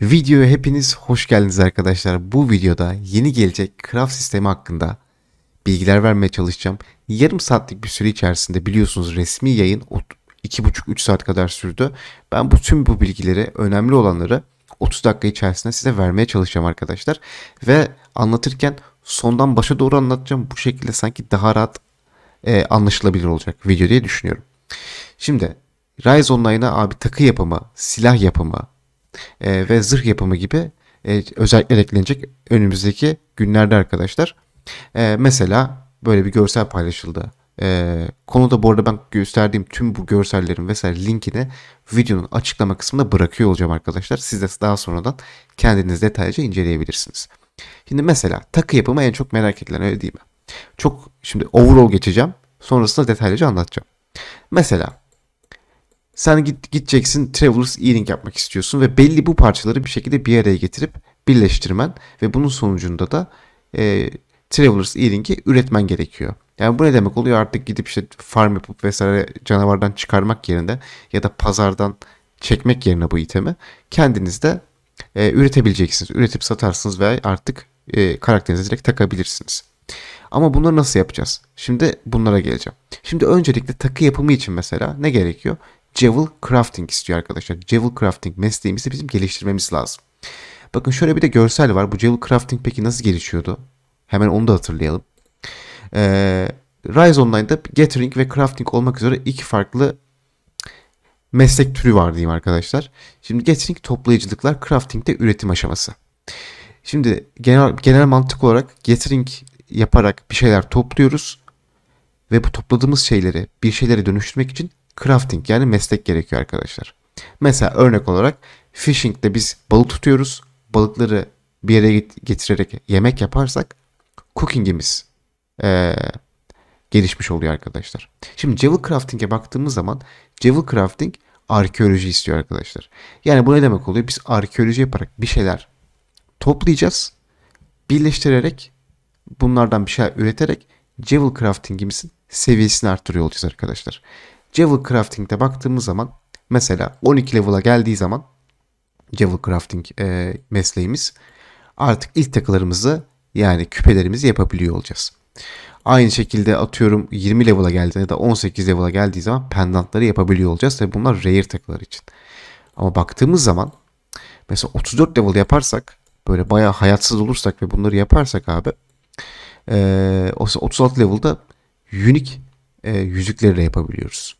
Videoya hepiniz hoş geldiniz arkadaşlar. Bu videoda yeni gelecek craft sistemi hakkında bilgiler vermeye çalışacağım. Yarım saatlik bir süre içerisinde biliyorsunuz resmi yayın 2,5-3 saat kadar sürdü. Ben bu tüm bu bilgileri, önemli olanları 30 dakika içerisinde size vermeye çalışacağım arkadaşlar. Ve anlatırken sondan başa doğru anlatacağım. Bu şekilde sanki daha rahat e, anlaşılabilir olacak video diye düşünüyorum. Şimdi Rise Online'a abi takı yapımı, silah yapımı e, ve zırh yapımı gibi e, özellikler eklenecek önümüzdeki günlerde arkadaşlar. E, mesela böyle bir görsel paylaşıldı. E, konuda bu arada ben gösterdiğim tüm bu görsellerin vesaire linkini videonun açıklama kısmında bırakıyor olacağım arkadaşlar. Siz de daha sonradan kendiniz detaylıca inceleyebilirsiniz. Şimdi mesela takı yapımı en çok merak edilen öyle değil mi? Çok şimdi overall geçeceğim. Sonrasında detaylıca anlatacağım. Mesela sen git, gideceksin Travelers Earring yapmak istiyorsun ve belli bu parçaları bir şekilde bir araya getirip birleştirmen ve bunun sonucunda da e, Travelers Earring'i üretmen gerekiyor. Yani bu ne demek oluyor artık gidip işte farm yapıp vesaire canavardan çıkarmak yerine ya da pazardan çekmek yerine bu itemi kendiniz de e, üretebileceksiniz. Üretip satarsınız ve artık e, karakterinize direkt takabilirsiniz. Ama bunları nasıl yapacağız? Şimdi bunlara geleceğim. Şimdi öncelikle takı yapımı için mesela ne gerekiyor? Jewel Crafting istiyor arkadaşlar. Jewel Crafting mesleğimizi bizim geliştirmemiz lazım. Bakın şöyle bir de görsel var. Bu Jewel Crafting peki nasıl gelişiyordu? Hemen onu da hatırlayalım. Ee, Rise Online'da Gathering ve Crafting olmak üzere iki farklı meslek türü var diyeyim arkadaşlar. Şimdi Gathering toplayıcılıklar, Crafting de üretim aşaması. Şimdi genel, genel mantık olarak Gathering yaparak bir şeyler topluyoruz ve bu topladığımız şeyleri bir şeylere dönüştürmek için crafting yani meslek gerekiyor arkadaşlar. Mesela örnek olarak fishing'de biz balık tutuyoruz. Balıkları bir yere getirerek yemek yaparsak cooking'imiz ee, gelişmiş oluyor arkadaşlar. Şimdi Jewel Crafting'e baktığımız zaman Jewel Crafting arkeoloji istiyor arkadaşlar. Yani bu ne demek oluyor? Biz arkeoloji yaparak bir şeyler toplayacağız. Birleştirerek bunlardan bir şeyler üreterek Jewel Crafting'imizin seviyesini arttırıyor olacağız arkadaşlar. Jewel Crafting'de baktığımız zaman mesela 12 level'a geldiği zaman Jewel Crafting e, mesleğimiz artık ilk takılarımızı yani küpelerimizi yapabiliyor olacağız. Aynı şekilde atıyorum 20 level'a geldiğinde ya da 18 level'a geldiği zaman pendantları yapabiliyor olacağız. ve bunlar rare takılar için. Ama baktığımız zaman mesela 34 level yaparsak böyle bayağı hayatsız olursak ve bunları yaparsak abi e, 36 level'da unique e, yüzükleri de yapabiliyoruz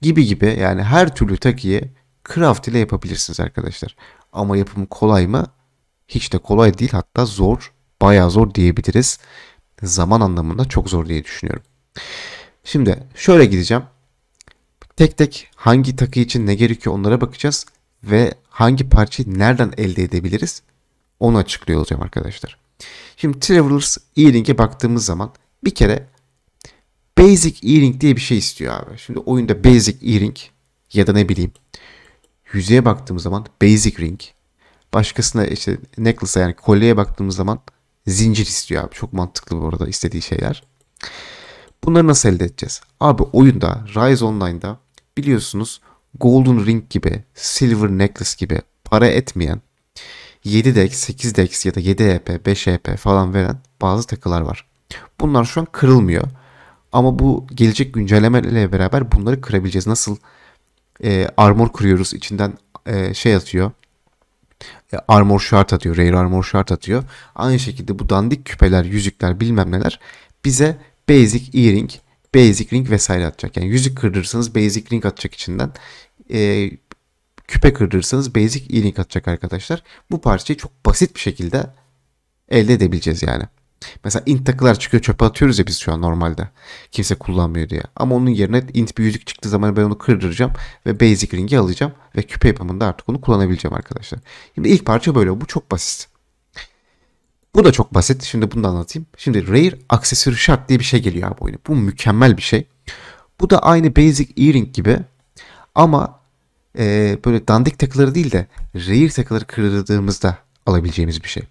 gibi gibi yani her türlü takiye craft ile yapabilirsiniz arkadaşlar. Ama yapımı kolay mı? Hiç de kolay değil hatta zor. Bayağı zor diyebiliriz. Zaman anlamında çok zor diye düşünüyorum. Şimdi şöyle gideceğim. Tek tek hangi takı için ne gerekiyor onlara bakacağız. Ve hangi parçayı nereden elde edebiliriz onu açıklıyor olacağım arkadaşlar. Şimdi Travelers Earring'e baktığımız zaman bir kere Basic Earring diye bir şey istiyor abi. Şimdi oyunda Basic Earring ya da ne bileyim yüzeye baktığımız zaman Basic Ring. Başkasına işte necklace'a yani kolyeye baktığımız zaman zincir istiyor abi. Çok mantıklı bu arada istediği şeyler. Bunları nasıl elde edeceğiz? Abi oyunda Rise Online'da biliyorsunuz Golden Ring gibi, Silver Necklace gibi para etmeyen 7 dex, 8 dex ya da 7 EP, 5 EP falan veren bazı takılar var. Bunlar şu an kırılmıyor. Ama bu gelecek güncellemelerle beraber bunları kırabileceğiz. Nasıl e, armor kırıyoruz içinden e, şey atıyor. E, armor şart atıyor. Rare armor şart atıyor. Aynı şekilde bu dandik küpeler, yüzükler bilmem neler bize basic earring, basic ring vesaire atacak. Yani yüzük kırdırırsanız basic ring atacak içinden. E, küpe kırdırırsanız basic earring atacak arkadaşlar. Bu parçayı çok basit bir şekilde elde edebileceğiz yani. Mesela int takılar çıkıyor çöpe atıyoruz ya biz şu an normalde. Kimse kullanmıyor diye. Ama onun yerine int bir yüzük çıktığı zaman ben onu kırdıracağım ve basic ringi alacağım ve küpe yapımında artık onu kullanabileceğim arkadaşlar. Şimdi ilk parça böyle. Bu çok basit. Bu da çok basit. Şimdi bunu da anlatayım. Şimdi rare aksesuar şart diye bir şey geliyor abi oyuna. Bu mükemmel bir şey. Bu da aynı basic earring gibi ama e, böyle dandik takıları değil de rare takıları kırdığımızda alabileceğimiz bir şey.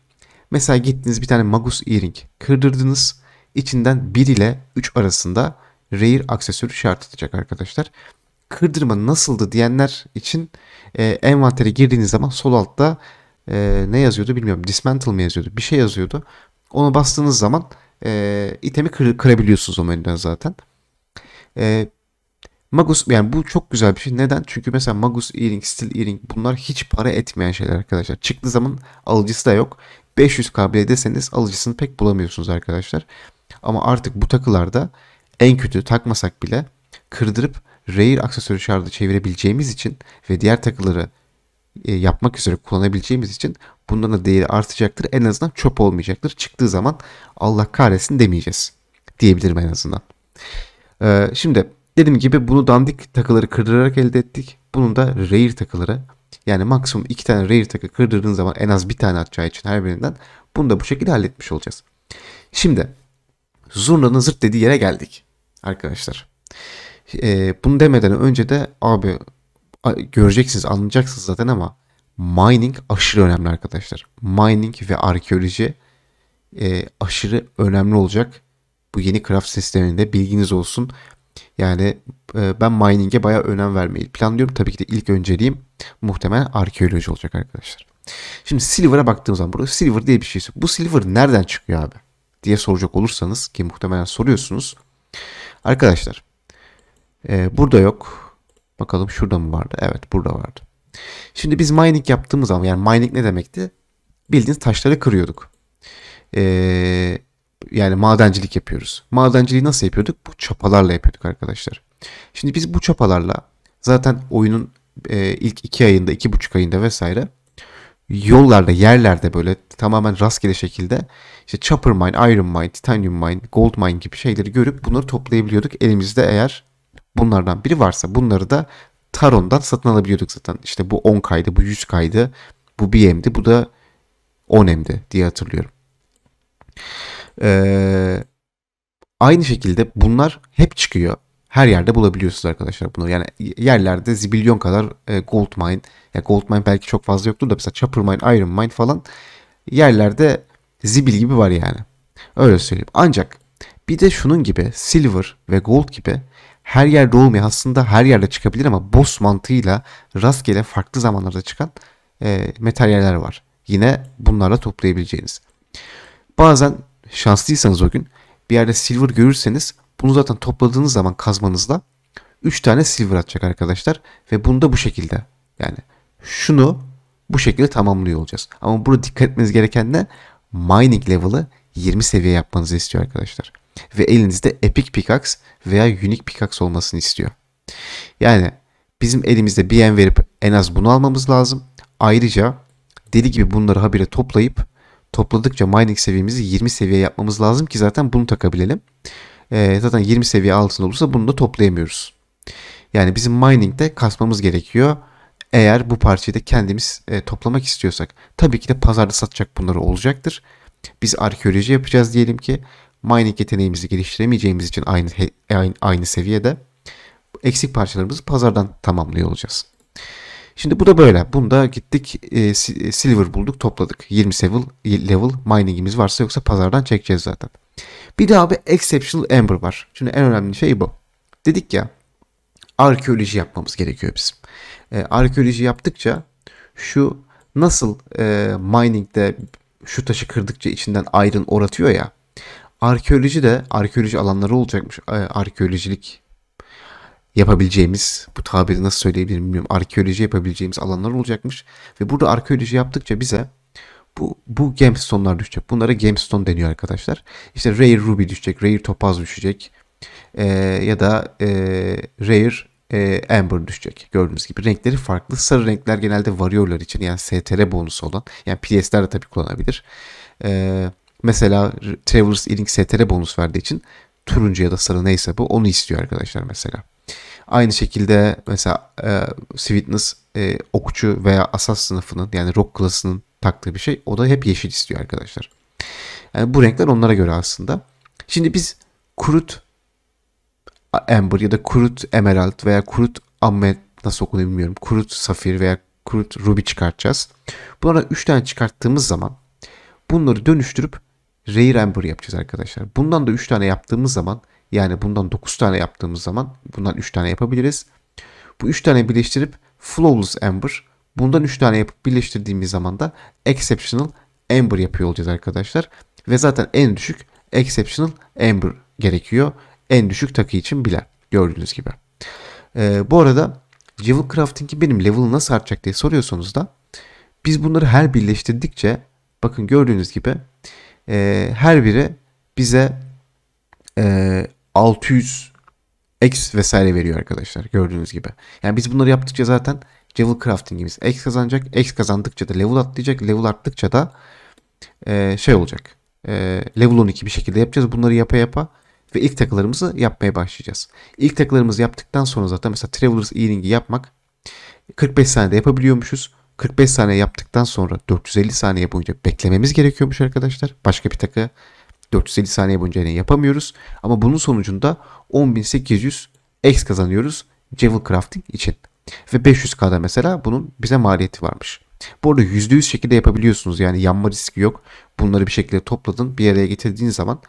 Mesela gittiniz bir tane Magus Earring kırdırdınız. İçinden 1 ile 3 arasında rare aksesuarı şart atacak arkadaşlar. Kırdırma nasıldı diyenler için e, envantere girdiğiniz zaman sol altta e, ne yazıyordu bilmiyorum. Dismantle mi yazıyordu? Bir şey yazıyordu. Onu bastığınız zaman e, itemi kır, kırabiliyorsunuz o menüden zaten. E, Magus yani bu çok güzel bir şey. Neden? Çünkü mesela Magus Earring, Steel Earring bunlar hiç para etmeyen şeyler arkadaşlar. Çıktığı zaman alıcısı da yok. 500k deseniz alıcısını pek bulamıyorsunuz arkadaşlar. Ama artık bu takılarda en kötü takmasak bile kırdırıp rare aksesuarı şarjı çevirebileceğimiz için ve diğer takıları e, yapmak üzere kullanabileceğimiz için bundan da değeri artacaktır. En azından çöp olmayacaktır. Çıktığı zaman Allah kahretsin demeyeceğiz. Diyebilirim en azından. Ee, şimdi dediğim gibi bunu dandik takıları kırdırarak elde ettik. Bunun da rare takıları yani maksimum iki tane rare takı kırdırdığın zaman en az bir tane atacağı için her birinden bunu da bu şekilde halletmiş olacağız. Şimdi zurnanın zırt dediği yere geldik arkadaşlar. Ee, bunu demeden önce de abi göreceksiniz anlayacaksınız zaten ama mining aşırı önemli arkadaşlar. Mining ve arkeoloji e, aşırı önemli olacak. Bu yeni craft sisteminde bilginiz olsun. Yani e, ben mining'e bayağı önem vermeyi planlıyorum. Tabii ki de ilk önceliğim muhtemelen arkeoloji olacak arkadaşlar. Şimdi silver'a baktığımız zaman burada silver diye bir şey Bu silver nereden çıkıyor abi? diye soracak olursanız ki muhtemelen soruyorsunuz. Arkadaşlar e, burada yok. Bakalım şurada mı vardı? Evet burada vardı. Şimdi biz mining yaptığımız zaman yani mining ne demekti? Bildiğiniz taşları kırıyorduk. Ee, yani madencilik yapıyoruz. Madenciliği nasıl yapıyorduk? Bu çapalarla yapıyorduk arkadaşlar. Şimdi biz bu çapalarla zaten oyunun e, ilk iki ayında, iki buçuk ayında vesaire yollarda, yerlerde böyle tamamen rastgele şekilde işte Chopper Mine, Iron Mine, Titanium Mine, Gold Mine gibi şeyleri görüp bunları toplayabiliyorduk. Elimizde eğer bunlardan biri varsa bunları da Taron'dan satın alabiliyorduk zaten. İşte bu 10 kaydı, bu 100 kaydı, bu 1 mdi bu da 10 mdi diye hatırlıyorum. Ee, aynı şekilde bunlar hep çıkıyor. Her yerde bulabiliyorsunuz arkadaşlar bunu. Yani yerlerde zibilyon kadar e, gold mine. Yani gold mine belki çok fazla yoktur da mesela chopper mine, iron mine falan yerlerde zibil gibi var yani. Öyle söyleyeyim. Ancak bir de şunun gibi silver ve gold gibi her yerde olmuyor. Aslında her yerde çıkabilir ama boss mantığıyla rastgele farklı zamanlarda çıkan e, materyaller var. Yine bunlarla toplayabileceğiniz. Bazen şanslıysanız o gün bir yerde silver görürseniz bunu zaten topladığınız zaman kazmanızla 3 tane silver atacak arkadaşlar. Ve bunu da bu şekilde yani şunu bu şekilde tamamlıyor olacağız. Ama burada dikkat etmeniz gereken de mining level'ı 20 seviye yapmanızı istiyor arkadaşlar. Ve elinizde epic pickaxe veya unique pickaxe olmasını istiyor. Yani bizim elimizde bir en verip en az bunu almamız lazım. Ayrıca deli gibi bunları habire toplayıp topladıkça mining seviyemizi 20 seviye yapmamız lazım ki zaten bunu takabilelim. E, zaten 20 seviye altında olursa bunu da toplayamıyoruz. Yani bizim mining'de kasmamız gerekiyor. Eğer bu parçayı da kendimiz e, toplamak istiyorsak. Tabii ki de pazarda satacak bunları olacaktır. Biz arkeoloji yapacağız diyelim ki. Mining yeteneğimizi geliştiremeyeceğimiz için aynı, aynı, aynı seviyede eksik parçalarımızı pazardan tamamlıyor olacağız. Şimdi bu da böyle. Bunda gittik e, e, silver bulduk topladık. 20 level, e, level miningimiz varsa yoksa pazardan çekeceğiz zaten. Bir daha bir exceptional amber var. Şimdi en önemli şey bu. Dedik ya arkeoloji yapmamız gerekiyor bizim. E, arkeoloji yaptıkça şu nasıl e, miningde şu taşı kırdıkça içinden iron oratıyor ya. Arkeoloji de arkeoloji alanları olacakmış. E, arkeolojilik yapabileceğimiz, bu tabiri nasıl söyleyebilirim bilmiyorum, arkeoloji yapabileceğimiz alanlar olacakmış. Ve burada arkeoloji yaptıkça bize bu, bu gemstone'lar düşecek. Bunlara gemstone deniyor arkadaşlar. İşte rare ruby düşecek, rare topaz düşecek ee, ya da e, rare e, amber düşecek. Gördüğünüz gibi renkleri farklı. Sarı renkler genelde varıyorlar için yani STR bonusu olan yani PS'ler de tabii kullanabilir. Ee, mesela Travelers Inc. STR bonus verdiği için turuncu ya da sarı neyse bu onu istiyor arkadaşlar mesela. Aynı şekilde mesela e, Sweetness e, okçu veya asas sınıfının yani rock klasının taktığı bir şey. O da hep yeşil istiyor arkadaşlar. Yani bu renkler onlara göre aslında. Şimdi biz kurut amber ya da kurut emerald veya kurut amet nasıl okunuyor bilmiyorum. Kurut safir veya kurut ruby çıkartacağız. Bunlara 3 tane çıkarttığımız zaman bunları dönüştürüp rare amber yapacağız arkadaşlar. Bundan da 3 tane yaptığımız zaman yani bundan 9 tane yaptığımız zaman bundan 3 tane yapabiliriz. Bu 3 tane birleştirip flawless amber bundan 3 tane yapıp birleştirdiğimiz zaman da exceptional amber yapıyor olacağız arkadaşlar. Ve zaten en düşük exceptional amber gerekiyor. En düşük takı için bile gördüğünüz gibi. Ee, bu arada Jewel Crafting'i benim level'ı nasıl artacak diye soruyorsanız da biz bunları her birleştirdikçe bakın gördüğünüz gibi e, her biri bize e, 600 X vesaire veriyor arkadaşlar gördüğünüz gibi. Yani biz bunları yaptıkça zaten level craftingimiz X kazanacak. X kazandıkça da level atlayacak. Level arttıkça da e, şey olacak. E, level 12 bir şekilde yapacağız. Bunları yapa yapa ve ilk takılarımızı yapmaya başlayacağız. İlk takılarımızı yaptıktan sonra zaten mesela Traveler's Eating'i yapmak 45 saniyede yapabiliyormuşuz. 45 saniye yaptıktan sonra 450 saniye boyunca beklememiz gerekiyormuş arkadaşlar. Başka bir takı 450 saniye boyunca yine yapamıyoruz. Ama bunun sonucunda 10800 X kazanıyoruz Jewel Crafting için. Ve 500K'da mesela bunun bize maliyeti varmış. Bu arada %100 şekilde yapabiliyorsunuz. Yani yanma riski yok. Bunları bir şekilde topladın bir araya getirdiğiniz zaman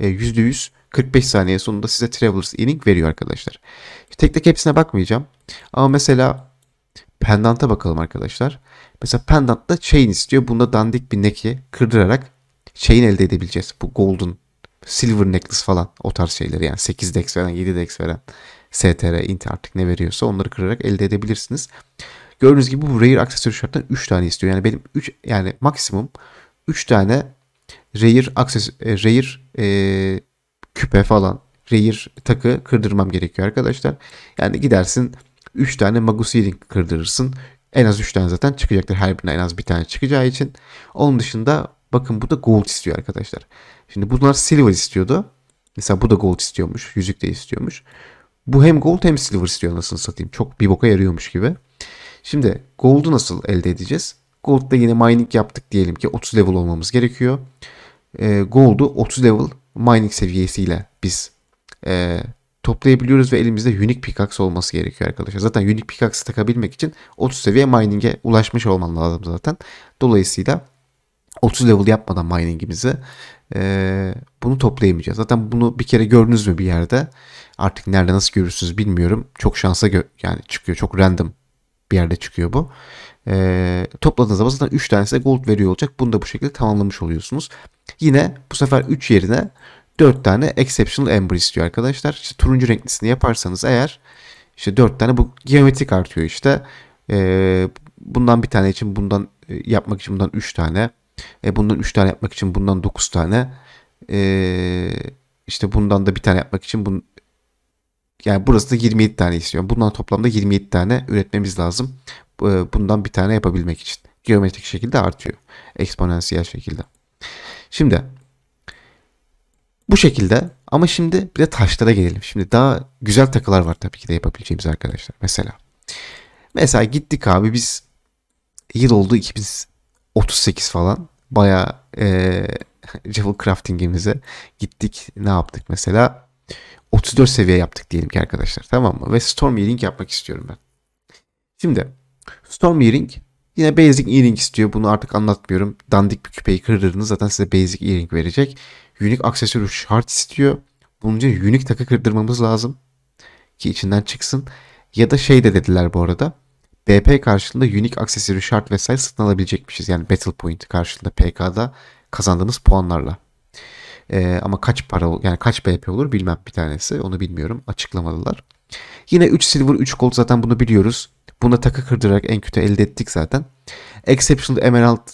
%100 e, 45 saniye sonunda size Traveler's Inning veriyor arkadaşlar. Tek tek hepsine bakmayacağım. Ama mesela Pendant'a bakalım arkadaşlar. Mesela Pendant'ta chain istiyor. Bunda dandik bir neki kırdırarak şeyin elde edebileceğiz. Bu golden, silver necklace falan o tarz şeyleri yani 8 dex veren, 7 dex veren STR, int artık ne veriyorsa onları kırarak elde edebilirsiniz. Gördüğünüz gibi bu rare aksesuar şarttan 3 tane istiyor. Yani benim 3 yani maksimum 3 tane rare akses e, rare e, küpe falan rare takı kırdırmam gerekiyor arkadaşlar. Yani gidersin 3 tane Magus Healing kırdırırsın. En az 3 tane zaten çıkacaktır. Her birine en az bir tane çıkacağı için. Onun dışında Bakın bu da gold istiyor arkadaşlar. Şimdi bunlar silver istiyordu. Mesela bu da gold istiyormuş. Yüzük de istiyormuş. Bu hem gold hem silver istiyor nasıl satayım. Çok bir boka yarıyormuş gibi. Şimdi gold'u nasıl elde edeceğiz? Gold'da yine mining yaptık diyelim ki 30 level olmamız gerekiyor. E, gold'u 30 level mining seviyesiyle biz e, toplayabiliyoruz ve elimizde unique pickaxe olması gerekiyor arkadaşlar. Zaten unique pickaxe takabilmek için 30 seviye mining'e ulaşmış olman lazım zaten. Dolayısıyla 30 level yapmadan miningimizi e, bunu toplayamayacağız. Zaten bunu bir kere gördünüz mü bir yerde? Artık nerede nasıl görürsünüz bilmiyorum. Çok şansa gö- yani çıkıyor. Çok random bir yerde çıkıyor bu. E, topladığınız zaman zaten 3 tanesi de gold veriyor olacak. Bunu da bu şekilde tamamlamış oluyorsunuz. Yine bu sefer 3 yerine 4 tane exceptional ember istiyor arkadaşlar. İşte turuncu renklisini yaparsanız eğer işte 4 tane bu geometrik artıyor işte. E, bundan bir tane için bundan e, yapmak için bundan 3 tane e, bundan 3 tane yapmak için bundan 9 tane. E, işte bundan da bir tane yapmak için bun, yani burası da 27 tane istiyorum. Bundan toplamda 27 tane üretmemiz lazım. E, bundan bir tane yapabilmek için. Geometrik şekilde artıyor. Eksponansiyel şekilde. Şimdi bu şekilde ama şimdi bir de taşlara gelelim. Şimdi daha güzel takılar var tabii ki de yapabileceğimiz arkadaşlar. Mesela mesela gittik abi biz yıl oldu 2000 38 falan. Baya e, level crafting'imize gittik. Ne yaptık mesela? 34 seviye yaptık diyelim ki arkadaşlar. Tamam mı? Ve Storm Earring yapmak istiyorum ben. Şimdi Storm Earring yine Basic Earring istiyor. Bunu artık anlatmıyorum. Dandik bir küpeyi kırdırdınız zaten size Basic Earring verecek. Unique aksesuarı şart istiyor. Bunun için unique takı kırdırmamız lazım. Ki içinden çıksın. Ya da şey de dediler bu arada. Bp karşılığında Unique Accessory Shard vesaire satın alabilecekmişiz. Yani Battle Point karşılığında PK'da kazandığımız puanlarla. Ee, ama kaç para yani kaç BP olur bilmem bir tanesi onu bilmiyorum açıklamadılar. Yine 3 silver 3 gold zaten bunu biliyoruz. Buna takı kırdırarak en kötü elde ettik zaten. Exceptional Emerald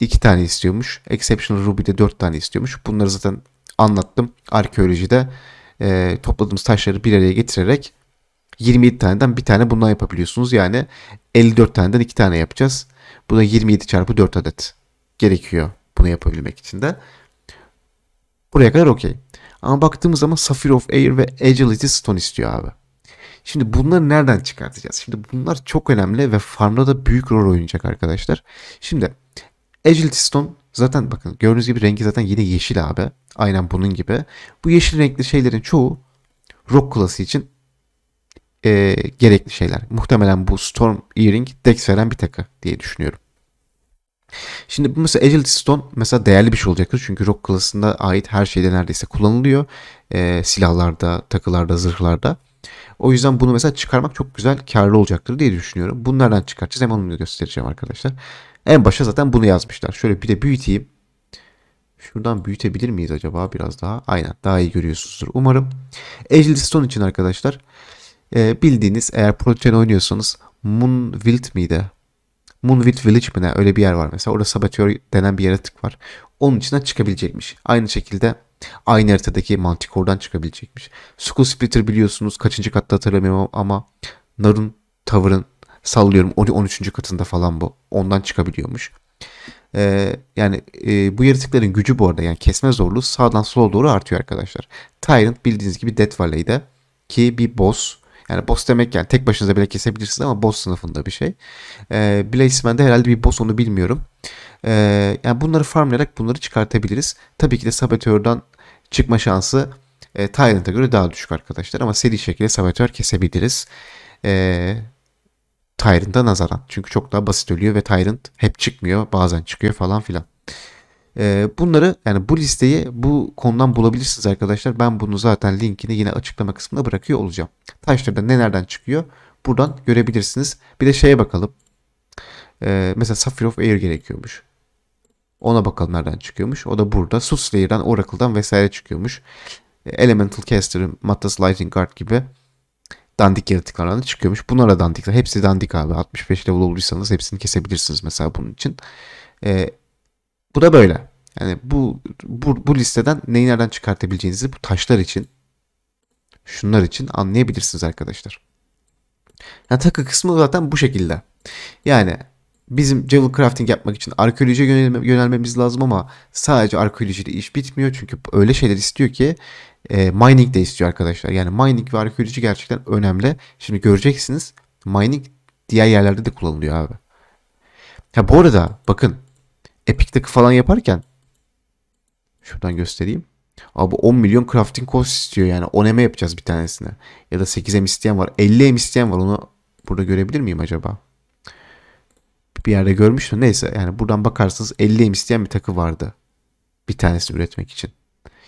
2 tane istiyormuş. Exceptional Ruby'de 4 tane istiyormuş. Bunları zaten anlattım. Arkeolojide e, topladığımız taşları bir araya getirerek 27 taneden bir tane bundan yapabiliyorsunuz. Yani 54 taneden iki tane yapacağız. Bu da 27 çarpı 4 adet gerekiyor bunu yapabilmek için de. Buraya kadar okey. Ama baktığımız zaman Sapphire of Air ve Agility Stone istiyor abi. Şimdi bunları nereden çıkartacağız? Şimdi bunlar çok önemli ve farmda da büyük rol oynayacak arkadaşlar. Şimdi Agility Stone zaten bakın gördüğünüz gibi rengi zaten yine yeşil abi. Aynen bunun gibi. Bu yeşil renkli şeylerin çoğu Rock klası için e, gerekli şeyler. Muhtemelen bu Storm Earring Dex veren bir takı diye düşünüyorum. Şimdi bu mesela Agility Stone mesela değerli bir şey olacaktır. Çünkü Rock klasında ait her şeyde neredeyse kullanılıyor. E, silahlarda, takılarda, zırhlarda. O yüzden bunu mesela çıkarmak çok güzel karlı olacaktır diye düşünüyorum. Bunlardan çıkartacağız. Hemen onu göstereceğim arkadaşlar. En başa zaten bunu yazmışlar. Şöyle bir de büyüteyim. Şuradan büyütebilir miyiz acaba biraz daha? Aynen daha iyi görüyorsunuzdur umarım. Agility Stone için arkadaşlar e, bildiğiniz eğer Protogen oynuyorsanız Moonwild miydi? Moonwild Village mi ne? Öyle bir yer var mesela. Orada Saboteur denen bir yaratık var. Onun içinden çıkabilecekmiş. Aynı şekilde aynı haritadaki Manticore'dan çıkabilecekmiş. Skull Splitter biliyorsunuz kaçıncı katta hatırlamıyorum ama Narun Tower'ın sallıyorum 13. katında falan bu. Ondan çıkabiliyormuş. Ee, yani e, bu yaratıkların gücü bu arada yani kesme zorluğu sağdan sola doğru artıyor arkadaşlar. Tyrant bildiğiniz gibi Death Valley'de ki bir boss yani boss demek yani tek başınıza bile kesebilirsiniz ama boss sınıfında bir şey. E, ee, Blazeman'de herhalde bir boss onu bilmiyorum. E, yani bunları farmlayarak bunları çıkartabiliriz. Tabii ki de Saboteur'dan çıkma şansı e, Tyrant'a göre daha düşük arkadaşlar ama seri şekilde Saboteur kesebiliriz. E, Tyrant'a nazaran. Çünkü çok daha basit ölüyor ve Tyrant hep çıkmıyor. Bazen çıkıyor falan filan. Ee, bunları yani bu listeyi bu konudan bulabilirsiniz arkadaşlar. Ben bunu zaten linkini yine açıklama kısmına bırakıyor olacağım. da ne nereden çıkıyor? Buradan görebilirsiniz. Bir de şeye bakalım. Ee, mesela Sapphire of Air gerekiyormuş. Ona bakalım nereden çıkıyormuş. O da burada. Soothslayer'dan, Oracle'dan vesaire çıkıyormuş. Ee, Elemental Caster, Mattas Lightning Guard gibi dandik yaratıklardan çıkıyormuş. Bunlar da dandikler. Hepsi dandik abi. 65 level olursanız hepsini kesebilirsiniz mesela bunun için. Ee, bu da böyle. Yani bu, bu, bu listeden neyi nereden çıkartabileceğinizi bu taşlar için, şunlar için anlayabilirsiniz arkadaşlar. Yani takı kısmı zaten bu şekilde. Yani bizim Jewel Crafting yapmak için arkeolojiye yönelme, yönelmemiz lazım ama sadece arkeolojiyle iş bitmiyor. Çünkü öyle şeyler istiyor ki e, mining de istiyor arkadaşlar. Yani mining ve arkeoloji gerçekten önemli. Şimdi göreceksiniz mining diğer yerlerde de kullanılıyor abi. Ha bu arada bakın Epic'teki falan yaparken Şuradan göstereyim. Abi 10 milyon crafting cost istiyor yani 10 em yapacağız bir tanesine. Ya da 8 em isteyen var. 50 em isteyen var. Onu burada görebilir miyim acaba? Bir yerde görmüştüm. Neyse yani buradan bakarsınız 50 em isteyen bir takı vardı. Bir tanesini üretmek için.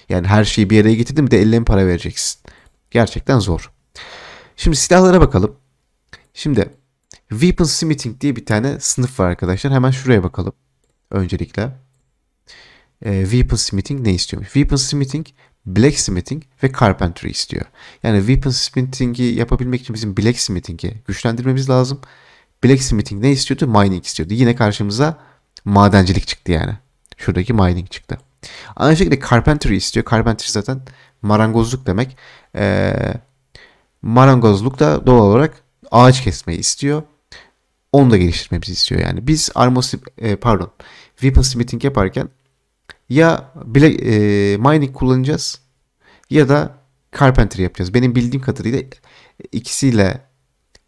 Yani her şeyi bir yere getirdim de 50 em para vereceksin. Gerçekten zor. Şimdi silahlara bakalım. Şimdi Weapon Smithing diye bir tane sınıf var arkadaşlar. Hemen şuraya bakalım. Öncelikle e, ee, weapon ne istiyormuş? Weaponsmithing, blacksmithing ve carpentry istiyor. Yani weaponsmithing'i yapabilmek için bizim blacksmithing'i güçlendirmemiz lazım. Blacksmithing ne istiyordu? Mining istiyordu. Yine karşımıza madencilik çıktı yani. Şuradaki mining çıktı. Aynı şekilde carpentry istiyor. Carpentry zaten marangozluk demek. Ee, marangozluk da doğal olarak ağaç kesmeyi istiyor. Onu da geliştirmemizi istiyor yani. Biz armor, e, pardon, weapon smithing yaparken ya bile, e, mining kullanacağız ya da carpentry yapacağız. Benim bildiğim kadarıyla ikisiyle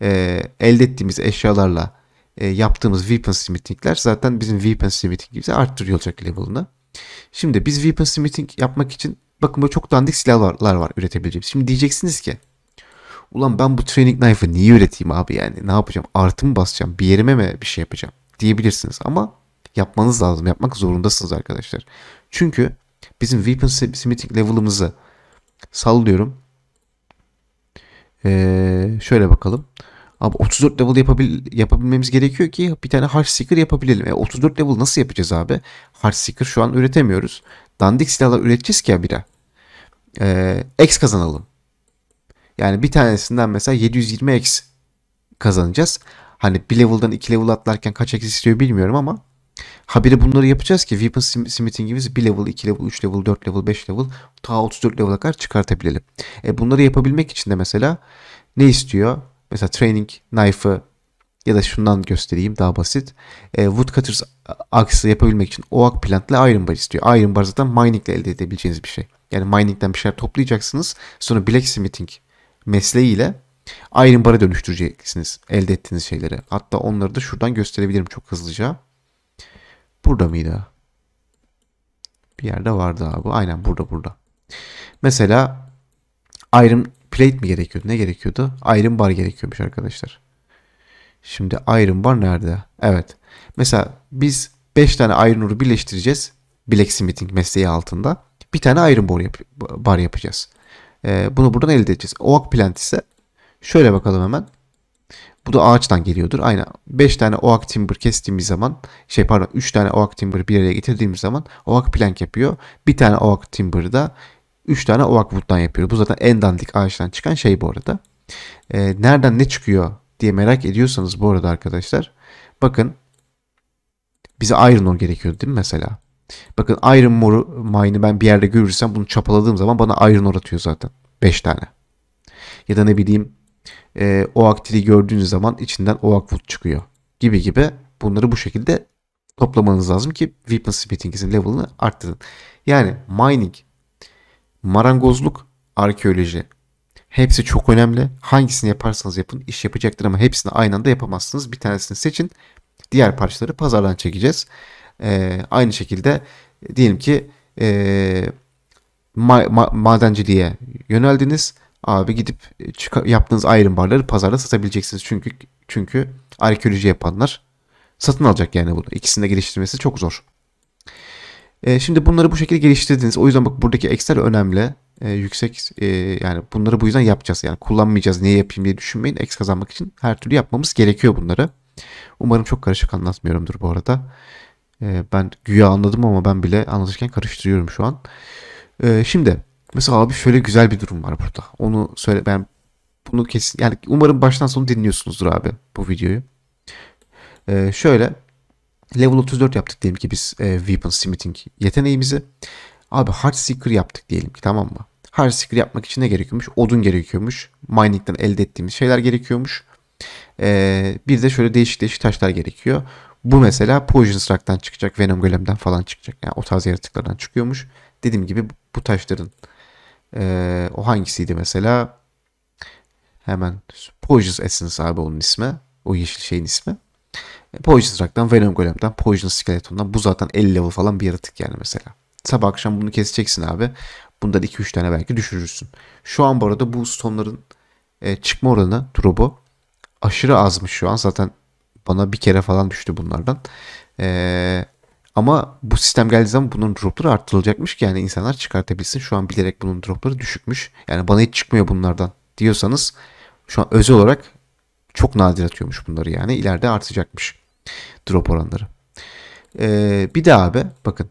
e, elde ettiğimiz eşyalarla e, yaptığımız weapon smithingler zaten bizim weapon smithing gibi arttırıyor olacak level'ını. Şimdi biz weapon smithing yapmak için bakın böyle çok dandik silahlar var üretebileceğimiz. Şimdi diyeceksiniz ki ulan ben bu training knife'ı niye üreteyim abi yani ne yapacağım artı mı basacağım bir yerime mi bir şey yapacağım diyebilirsiniz ama yapmanız lazım. Yapmak zorundasınız arkadaşlar. Çünkü bizim weapon smithing level'ımızı sallıyorum. Ee, şöyle bakalım. Abi 34 level yapabil yapabilmemiz gerekiyor ki bir tane harç seeker yapabilelim. E 34 level nasıl yapacağız abi? Harç seeker şu an üretemiyoruz. Dandik silahlar üreteceğiz ki ya bira. Ee, X kazanalım. Yani bir tanesinden mesela 720 X kazanacağız. Hani bir level'dan iki level atlarken kaç X istiyor bilmiyorum ama habire bunları yapacağız ki weapon smithing'imizi bir level, iki level, üç level, dört level, beş level ta 34 level'a kadar çıkartabilelim. E bunları yapabilmek için de mesela ne istiyor? Mesela training knife'ı ya da şundan göstereyim daha basit. E, Woodcutters aksı yapabilmek için oak plant ile iron bar istiyor. Iron bar zaten mining ile elde edebileceğiniz bir şey. Yani miningden bir şeyler toplayacaksınız. Sonra blacksmithing mesleğiyle iron bar'a dönüştüreceksiniz elde ettiğiniz şeyleri. Hatta onları da şuradan gösterebilirim çok hızlıca. Burada mıydı? Bir yerde vardı abi. Aynen burada burada. Mesela Iron Plate mi gerekiyordu? Ne gerekiyordu? Iron Bar gerekiyormuş arkadaşlar. Şimdi Iron Bar nerede? Evet. Mesela biz 5 tane Iron Bar'ı birleştireceğiz. Blacksmithing mesleği altında. Bir tane Iron Bar, yap bar yapacağız. Ee, bunu buradan elde edeceğiz. Oak Plant ise şöyle bakalım hemen. Bu da ağaçtan geliyordur. Aynen 5 tane oak timber kestiğimiz zaman şey pardon 3 tane oak timber bir araya getirdiğimiz zaman oak plank yapıyor. Bir tane oak timber da 3 tane oak wood'dan yapıyor. Bu zaten en dandik ağaçtan çıkan şey bu arada. Ee, nereden ne çıkıyor diye merak ediyorsanız bu arada arkadaşlar. Bakın bize iron ore gerekiyordu değil mi mesela? Bakın iron ore mine'ı ben bir yerde görürsem bunu çapaladığım zaman bana iron ore atıyor zaten. 5 tane. Ya da ne bileyim e, ee, oak dili gördüğünüz zaman içinden oak wood çıkıyor gibi gibi bunları bu şekilde toplamanız lazım ki weapon smithing'in level'ını arttırın. Yani mining, marangozluk, arkeoloji hepsi çok önemli. Hangisini yaparsanız yapın iş yapacaktır ama hepsini aynı anda yapamazsınız. Bir tanesini seçin. Diğer parçaları pazardan çekeceğiz. Ee, aynı şekilde diyelim ki e, ma- ma- madenciliğe yöneldiniz abi gidip e, yaptığınız iron barları pazarda satabileceksiniz. Çünkü çünkü arkeoloji yapanlar satın alacak yani bunu. İkisini de geliştirmesi çok zor. E, şimdi bunları bu şekilde geliştirdiniz. O yüzden bak buradaki Excel önemli. E, yüksek e, yani bunları bu yüzden yapacağız. Yani kullanmayacağız niye yapayım diye düşünmeyin. X kazanmak için her türlü yapmamız gerekiyor bunları. Umarım çok karışık anlatmıyorumdur bu arada. E, ben güya anladım ama ben bile anlatırken karıştırıyorum şu an. E, şimdi Mesela abi şöyle güzel bir durum var burada. Onu söyle ben bunu kesin yani umarım baştan sona dinliyorsunuzdur abi bu videoyu. Ee, şöyle level 34 yaptık diyelim ki biz e, Weapon Smithing yeteneğimizi. Abi Heartseeker yaptık diyelim ki tamam mı? Hard Heartseeker yapmak için ne gerekiyormuş? Odun gerekiyormuş. Mining'den elde ettiğimiz şeyler gerekiyormuş. Ee, bir de şöyle değişik değişik taşlar gerekiyor. Bu mesela Poison Strike'dan çıkacak. Venom Golem'den falan çıkacak. Yani o tarz yaratıklardan çıkıyormuş. Dediğim gibi bu taşların ee, o hangisiydi mesela? Hemen Poison Essence abi onun ismi. O yeşil şeyin ismi. E, Poison Rock'tan, Venom Golem'den, Poison Skeleton'dan. Bu zaten 50 level falan bir yaratık yani mesela. Sabah akşam bunu keseceksin abi. Bundan 2-3 tane belki düşürürsün. Şu an bu arada bu stonların e, çıkma oranı, drop'u aşırı azmış şu an. Zaten bana bir kere falan düştü bunlardan. Ee, ama bu sistem geldiği zaman bunun dropları artırılacakmış ki yani insanlar çıkartabilsin. Şu an bilerek bunun dropları düşükmüş. Yani bana hiç çıkmıyor bunlardan diyorsanız şu an özel olarak çok nadir atıyormuş bunları yani. ileride artacakmış drop oranları. Ee, bir de abi bakın.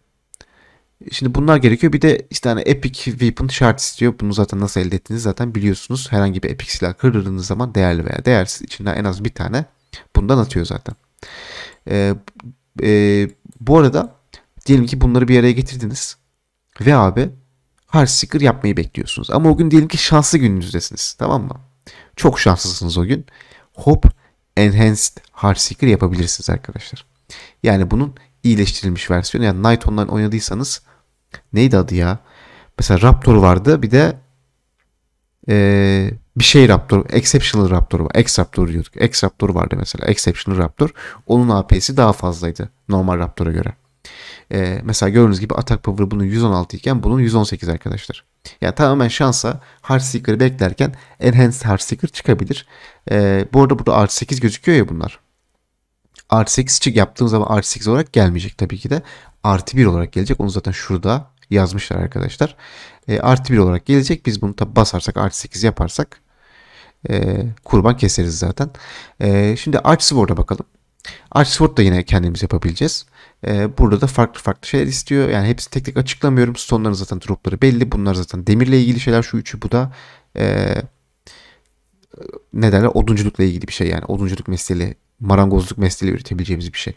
Şimdi bunlar gerekiyor. Bir de işte hani epic weapon şart istiyor. Bunu zaten nasıl elde ettiğinizi zaten biliyorsunuz. Herhangi bir epic silah kırdırdığınız zaman değerli veya değersiz içinden en az bir tane bundan atıyor zaten. Ee, e, bu arada diyelim ki bunları bir araya getirdiniz ve abi hard sticker yapmayı bekliyorsunuz. Ama o gün diyelim ki şanslı gününüzdesiniz tamam mı? Çok şanslısınız o gün. Hop enhanced hard sticker yapabilirsiniz arkadaşlar. Yani bunun iyileştirilmiş versiyonu. Yani Night Online oynadıysanız neydi adı ya? Mesela Raptor vardı bir de ee, bir şey Raptor, Exceptional Raptor var. X Raptor diyorduk. X Raptor vardı mesela. Exceptional Raptor. Onun AP'si daha fazlaydı normal Raptor'a göre. Ee, mesela gördüğünüz gibi atak power bunun 116 iken bunun 118 arkadaşlar. Yani tamamen şansa Heartseeker'ı beklerken Enhanced Heartseeker çıkabilir. Ee, bu arada burada artı 8 gözüküyor ya bunlar. Artı 8 çık yaptığım zaman artı 8 olarak gelmeyecek tabii ki de. Artı 1 olarak gelecek. Onu zaten şurada yazmışlar arkadaşlar e, artı 1 olarak gelecek. Biz bunu tabi basarsak artı 8 yaparsak e, kurban keseriz zaten. E, şimdi Archsword'a bakalım. Archsword da yine kendimiz yapabileceğiz. E, burada da farklı farklı şeyler istiyor. Yani hepsini tek tek açıklamıyorum. Stonların zaten dropları belli. Bunlar zaten demirle ilgili şeyler. Şu üçü bu da e, e ne derler odunculukla ilgili bir şey yani odunculuk mesleğiyle marangozluk mesleğiyle üretebileceğimiz bir şey.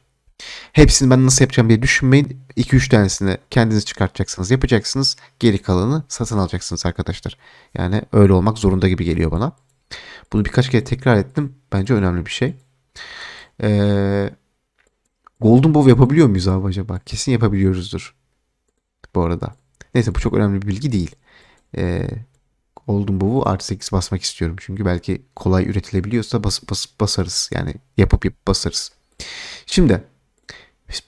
Hepsini ben nasıl yapacağım diye düşünmeyin. 2-3 tanesini kendiniz çıkartacaksınız, yapacaksınız. Geri kalanı satın alacaksınız arkadaşlar. Yani öyle olmak zorunda gibi geliyor bana. Bunu birkaç kere tekrar ettim. Bence önemli bir şey. Ee, Golden Bow yapabiliyor muyuz abi acaba? Kesin yapabiliyoruzdur. Bu arada. Neyse bu çok önemli bir bilgi değil. Ee, Golden Bow'u artı 8 basmak istiyorum. Çünkü belki kolay üretilebiliyorsa basıp basıp basarız. Yani yapıp yapıp basarız. Şimdi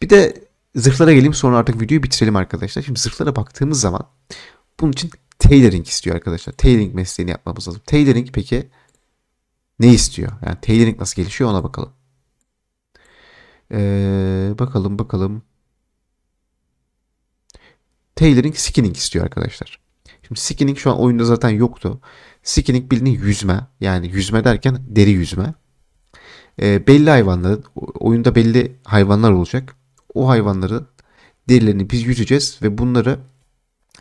bir de zırhlara geleyim sonra artık videoyu bitirelim arkadaşlar. Şimdi zırhlara baktığımız zaman bunun için tailoring istiyor arkadaşlar. Tailoring mesleğini yapmamız lazım. Tailoring peki ne istiyor? Yani tailoring nasıl gelişiyor ona bakalım. Ee, bakalım bakalım. Tailoring skinning istiyor arkadaşlar. Şimdi skinning şu an oyunda zaten yoktu. Skinning bildiğin yüzme. Yani yüzme derken deri yüzme e, belli hayvanların oyunda belli hayvanlar olacak. O hayvanların derilerini biz yüzeceğiz ve bunları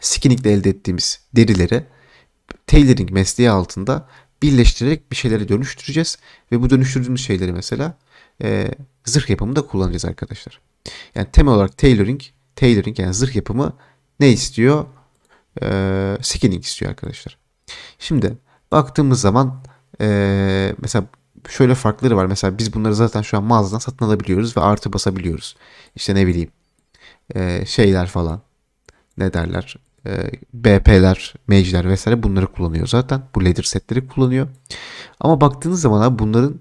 skinnikle elde ettiğimiz derileri tailoring mesleği altında birleştirerek bir şeylere dönüştüreceğiz ve bu dönüştürdüğümüz şeyleri mesela e, zırh yapımında kullanacağız arkadaşlar. Yani temel olarak tailoring, tailoring yani zırh yapımı ne istiyor? E, skinning istiyor arkadaşlar. Şimdi baktığımız zaman e, mesela şöyle farkları var. Mesela biz bunları zaten şu an mağazadan satın alabiliyoruz ve artı basabiliyoruz. İşte ne bileyim e, şeyler falan ne derler e, BP'ler, mage'ler vesaire bunları kullanıyor zaten. Bu ladder setleri kullanıyor. Ama baktığınız zaman abi bunların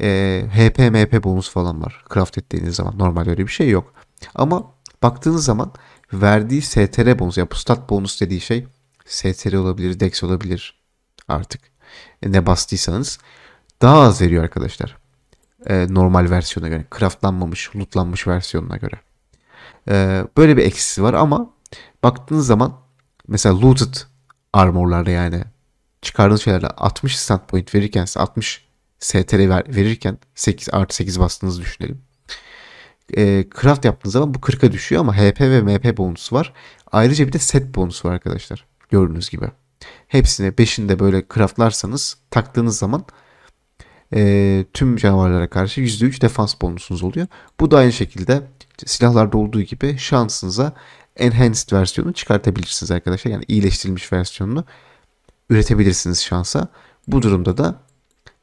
e, HP, MP bonus falan var. Craft ettiğiniz zaman normal öyle bir şey yok. Ama baktığınız zaman verdiği STR bonus ya yani stat bonus dediği şey STR olabilir, Dex olabilir artık. E, ne bastıysanız daha az veriyor arkadaşlar. E, normal versiyona göre. Craftlanmamış, lootlanmış versiyonuna göre. E, böyle bir eksisi var ama baktığınız zaman mesela looted armorlarda yani çıkardığınız şeylerle 60 stand point verirken 60 STR ver, verirken 8 artı 8 bastığınızı düşünelim. E, craft yaptığınız zaman bu 40'a düşüyor ama HP ve MP bonusu var. Ayrıca bir de set bonusu var arkadaşlar. Gördüğünüz gibi. Hepsine 5'inde böyle craftlarsanız taktığınız zaman e, tüm canavarlara karşı %3 defans bonusunuz oluyor. Bu da aynı şekilde silahlarda olduğu gibi şansınıza enhanced versiyonu çıkartabilirsiniz arkadaşlar. Yani iyileştirilmiş versiyonunu üretebilirsiniz şansa. Bu durumda da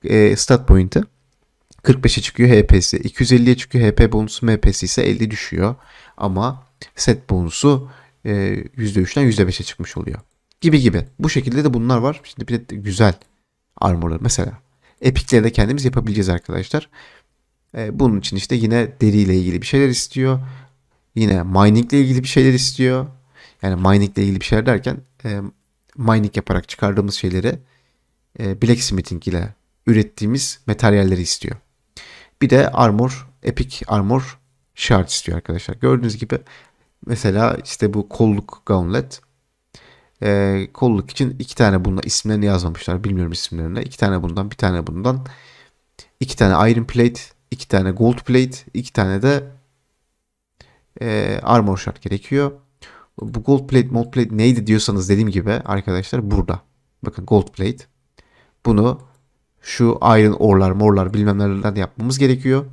e, stat point'i 45'e çıkıyor HP'si. 250'ye çıkıyor HP bonusu MP'si ise 50 düşüyor. Ama set bonusu e, %3'den %5'e çıkmış oluyor. Gibi gibi. Bu şekilde de bunlar var. Şimdi bir de güzel armorlar mesela epikleri de kendimiz yapabileceğiz arkadaşlar. E, bunun için işte yine deri ile ilgili bir şeyler istiyor. Yine mining ile ilgili bir şeyler istiyor. Yani mining ile ilgili bir şeyler derken e, mining yaparak çıkardığımız şeyleri e, blacksmithing ile ürettiğimiz materyalleri istiyor. Bir de armor, epic armor shard istiyor arkadaşlar. Gördüğünüz gibi mesela işte bu kolluk gauntlet e, kolluk için iki tane bundan isimlerini yazmamışlar. Bilmiyorum isimlerini. İki tane bundan, bir tane bundan. iki tane iron plate, iki tane gold plate, iki tane de e, armor shard gerekiyor. Bu gold plate, mod plate neydi diyorsanız dediğim gibi arkadaşlar burada. Bakın gold plate. Bunu şu iron orlar, morlar bilmem nelerden yapmamız gerekiyor.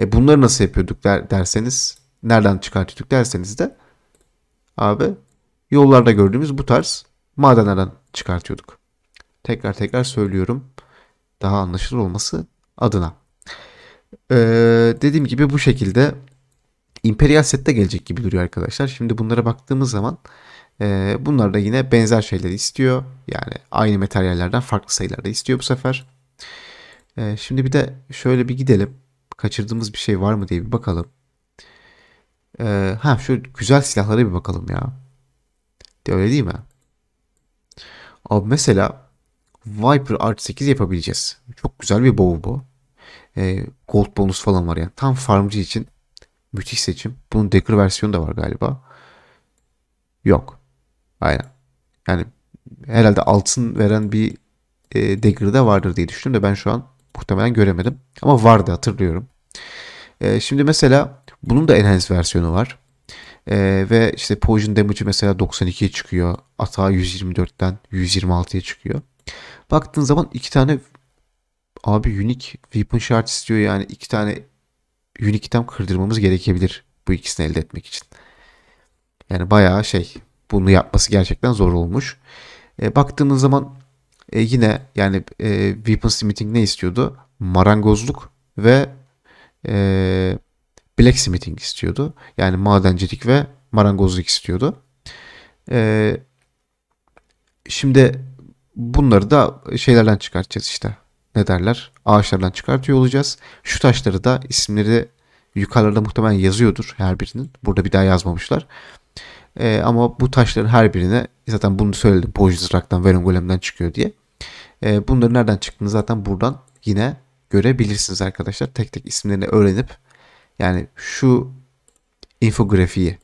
E bunları nasıl yapıyorduk der, derseniz, nereden çıkartıyorduk derseniz de abi yollarda gördüğümüz bu tarz madenlerden çıkartıyorduk. Tekrar tekrar söylüyorum. Daha anlaşılır olması adına. Ee, dediğim gibi bu şekilde imperial sette gelecek gibi duruyor arkadaşlar. Şimdi bunlara baktığımız zaman e, bunlar da yine benzer şeyleri istiyor. Yani aynı materyallerden farklı sayılarda istiyor bu sefer. E, şimdi bir de şöyle bir gidelim. Kaçırdığımız bir şey var mı diye bir bakalım. E, ha şu güzel silahlara bir bakalım ya. De öyle değil mi? Abi mesela Viper r 8 yapabileceğiz. Çok güzel bir bow bu. E, gold bonus falan var yani. Tam farmcı için müthiş seçim. Bunun Dagger versiyonu da var galiba. Yok. Aynen. Yani herhalde altın veren bir e, Dagger da vardır diye düşündüm de ben şu an muhtemelen göremedim. Ama vardı hatırlıyorum. E, şimdi mesela bunun da Enhanced versiyonu var. Ee, ve işte poison damage'ı mesela 92'ye çıkıyor. Ata 124'ten 126'ya çıkıyor. Baktığın zaman iki tane abi unique weapon shard istiyor yani iki tane unique item kırdırmamız gerekebilir bu ikisini elde etmek için. Yani bayağı şey bunu yapması gerçekten zor olmuş. E, ee, baktığımız zaman e, yine yani e, Weapon Smithing ne istiyordu? Marangozluk ve e, blacksmithing istiyordu. Yani madencilik ve marangozluk istiyordu. Ee, şimdi bunları da şeylerden çıkartacağız işte. Ne derler? Ağaçlardan çıkartıyor olacağız. Şu taşları da isimleri yukarılarda muhtemelen yazıyordur her birinin. Burada bir daha yazmamışlar. Ee, ama bu taşların her birine zaten bunu söyledim. Bojizrak'tan, Verengolem'den çıkıyor diye. Ee, bunların nereden çıktığını zaten buradan yine görebilirsiniz arkadaşlar. Tek tek isimlerini öğrenip yani şu infografiyi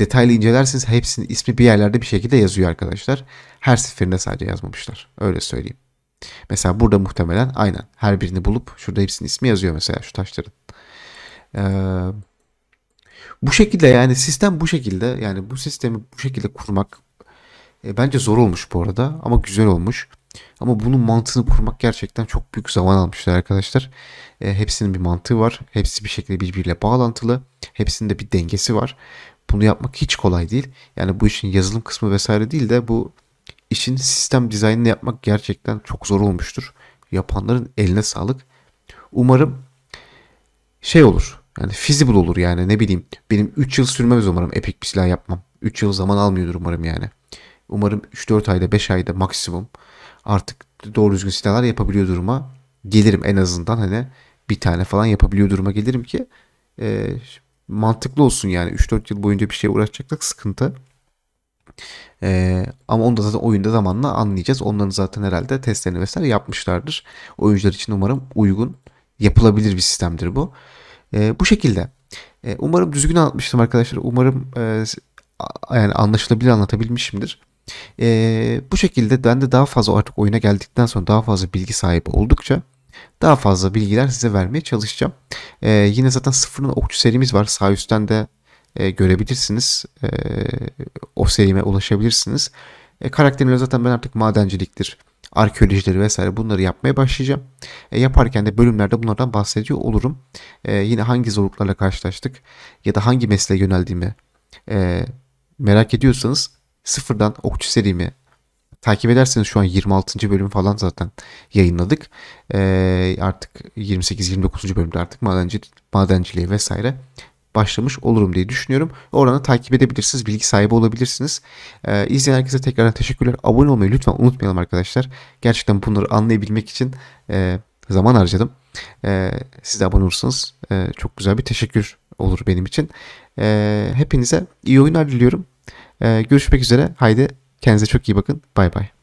detaylı incelerseniz hepsinin ismi bir yerlerde bir şekilde yazıyor arkadaşlar. Her seferinde sadece yazmamışlar. Öyle söyleyeyim. Mesela burada muhtemelen aynen her birini bulup şurada hepsinin ismi yazıyor mesela şu taşların. Ee, bu şekilde yani sistem bu şekilde yani bu sistemi bu şekilde kurmak e, bence zor olmuş bu arada ama güzel olmuş. Ama bunun mantığını kurmak gerçekten çok büyük zaman almışlar arkadaşlar. E, hepsinin bir mantığı var. Hepsi bir şekilde birbiriyle bağlantılı. Hepsinde bir dengesi var. Bunu yapmak hiç kolay değil. Yani bu işin yazılım kısmı vesaire değil de bu işin sistem dizaynını yapmak gerçekten çok zor olmuştur. Yapanların eline sağlık. Umarım şey olur. Yani feasible olur yani ne bileyim. Benim 3 yıl sürmez umarım epik bir silah yapmam. 3 yıl zaman almıyordur umarım yani. Umarım 3-4 ayda 5 ayda maksimum artık doğru düzgün silahlar yapabiliyor duruma gelirim en azından hani bir tane falan yapabiliyor duruma gelirim ki e, mantıklı olsun yani 3-4 yıl boyunca bir şeye uğraşacaklar sıkıntı. Ee, ama onu da zaten oyunda zamanla anlayacağız. Onların zaten herhalde testlerini vesaire yapmışlardır. Oyuncular için umarım uygun yapılabilir bir sistemdir bu. Ee, bu şekilde. Ee, umarım düzgün anlatmıştım arkadaşlar. Umarım e, yani anlaşılabilir anlatabilmişimdir. E, bu şekilde ben de daha fazla artık oyuna geldikten sonra daha fazla bilgi sahibi oldukça daha fazla bilgiler size vermeye çalışacağım. E, yine zaten sıfırın okçu serimiz var. Sağ üstten de e, görebilirsiniz. E, o serime ulaşabilirsiniz. E, karakterimle zaten ben artık madenciliktir, arkeolojileri vesaire bunları yapmaya başlayacağım. E, yaparken de bölümlerde bunlardan bahsediyor olurum. E, yine hangi zorluklarla karşılaştık ya da hangi mesleğe yöneldiğimi e, merak ediyorsanız sıfırdan okçu serimi takip ederseniz şu an 26. bölüm falan zaten yayınladık. Ee, artık 28-29. bölümde artık madenci, madenciliği vesaire başlamış olurum diye düşünüyorum. Oranı takip edebilirsiniz. Bilgi sahibi olabilirsiniz. Ee, izleyen herkese tekrar teşekkürler. Abone olmayı lütfen unutmayalım arkadaşlar. Gerçekten bunları anlayabilmek için e, zaman harcadım. E, siz de abone olursanız e, çok güzel bir teşekkür olur benim için. E, hepinize iyi oyunlar diliyorum. Ee, görüşmek üzere. Haydi kendinize çok iyi bakın. Bay bay.